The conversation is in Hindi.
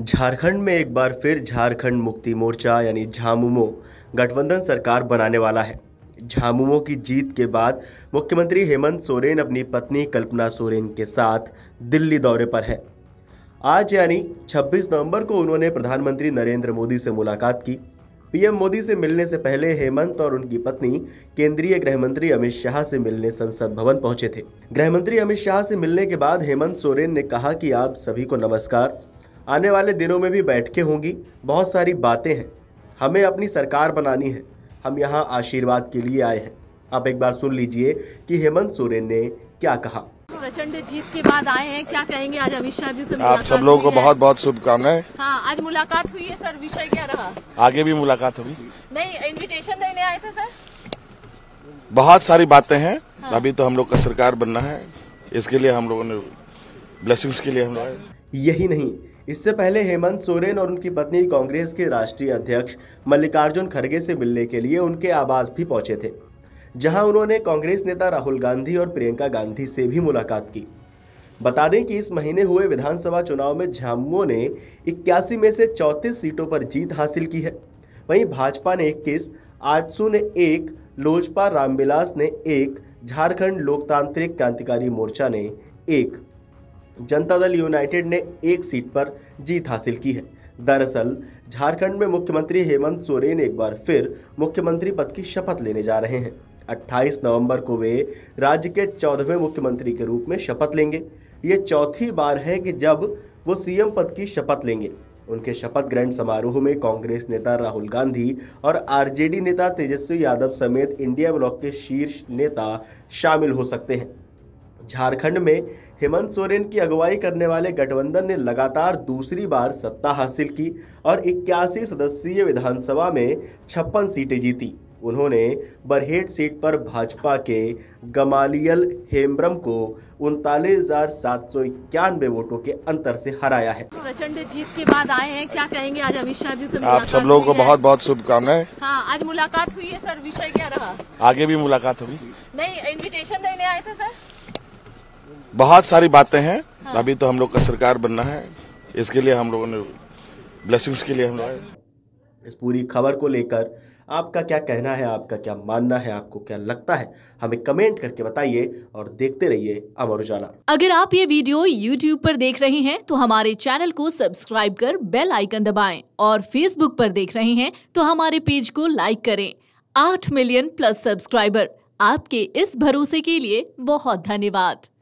झारखंड में एक बार फिर झारखंड मुक्ति मोर्चा यानी झामुमो गठबंधन सरकार बनाने वाला है झामुमो की जीत के बाद मुख्यमंत्री हेमंत सोरेन अपनी पत्नी कल्पना सोरेन के साथ दिल्ली दौरे पर है आज यानी 26 नवंबर को उन्होंने प्रधानमंत्री नरेंद्र मोदी से मुलाकात की पीएम मोदी से मिलने से पहले हेमंत और उनकी पत्नी केंद्रीय गृह मंत्री अमित शाह से मिलने संसद भवन पहुंचे थे गृह मंत्री अमित शाह से मिलने के बाद हेमंत सोरेन ने कहा कि आप सभी को नमस्कार आने वाले दिनों में भी बैठकें होंगी बहुत सारी बातें हैं हमें अपनी सरकार बनानी है हम यहाँ आशीर्वाद के लिए आए हैं आप एक बार सुन लीजिए कि हेमंत सोरेन ने क्या कहा प्रचंड जीत के बाद आए हैं क्या कहेंगे आज अमित शाह जी से आप सब लोगों को बहुत बहुत शुभकामनाएं हाँ आज मुलाकात हुई है सर विषय क्या रहा आगे भी मुलाकात होगी नहीं इनविटेशन देने आए थे सर बहुत सारी बातें हैं हाँ। अभी तो हम लोग का सरकार बनना है इसके लिए हम लोगों ने ब्लेसिंग्स के लिए हम लोग यही नहीं इससे पहले हेमंत सोरेन और उनकी पत्नी कांग्रेस के राष्ट्रीय अध्यक्ष मल्लिकार्जुन खड़गे से मिलने के लिए उनके आवास भी पहुंचे थे जहां उन्होंने कांग्रेस नेता राहुल गांधी और प्रियंका गांधी से भी मुलाकात की बता दें कि इस महीने हुए विधानसभा चुनाव में झामुओं ने इक्यासी में से चौंतीस सीटों पर जीत हासिल की है वहीं भाजपा ने इक्कीस आठसू ने एक लोजपा रामविलास ने एक झारखंड लोकतांत्रिक क्रांतिकारी मोर्चा ने एक जनता दल यूनाइटेड ने एक सीट पर जीत हासिल की है दरअसल झारखंड में मुख्यमंत्री हेमंत सोरेन एक बार फिर मुख्यमंत्री पद की शपथ लेने जा रहे हैं 28 नवंबर को वे राज्य के चौदहवें मुख्यमंत्री के रूप में शपथ लेंगे ये चौथी बार है कि जब वो सीएम पद की शपथ लेंगे उनके शपथ ग्रहण समारोह में कांग्रेस नेता राहुल गांधी और आरजेडी नेता तेजस्वी यादव समेत इंडिया ब्लॉक के शीर्ष नेता शामिल हो सकते हैं झारखंड में हेमंत सोरेन की अगुवाई करने वाले गठबंधन ने लगातार दूसरी बार सत्ता हासिल की और इक्यासी सदस्यीय विधानसभा में छप्पन सीटें जीती उन्होंने बरहेट सीट पर भाजपा के गमालियल हेम्ब्रम को उनतालीस वोटों के अंतर से हराया है प्रचंड जीत के बाद आए हैं क्या कहेंगे आज अमित शाह जी से आप सब लोगों को बहुत बहुत शुभकामनाएं हाँ आज मुलाकात हुई है सर विषय क्या रहा आगे भी मुलाकात होगी नहीं इनविटेशन देने आए थे सर बहुत सारी बातें हैं हाँ। अभी तो हम लोग का सरकार बनना है इसके लिए हम लोगों ने ब्लेसिंग्स के लिए हम लोग इस पूरी खबर को लेकर आपका क्या कहना है आपका क्या मानना है आपको क्या लगता है हमें कमेंट करके बताइए और देखते रहिए अमर उजाला अगर आप ये वीडियो YouTube पर देख रहे हैं तो हमारे चैनल को सब्सक्राइब कर बेल आइकन दबाएं और Facebook पर देख रहे हैं तो हमारे पेज को लाइक करें आठ मिलियन प्लस सब्सक्राइबर आपके इस भरोसे के लिए बहुत धन्यवाद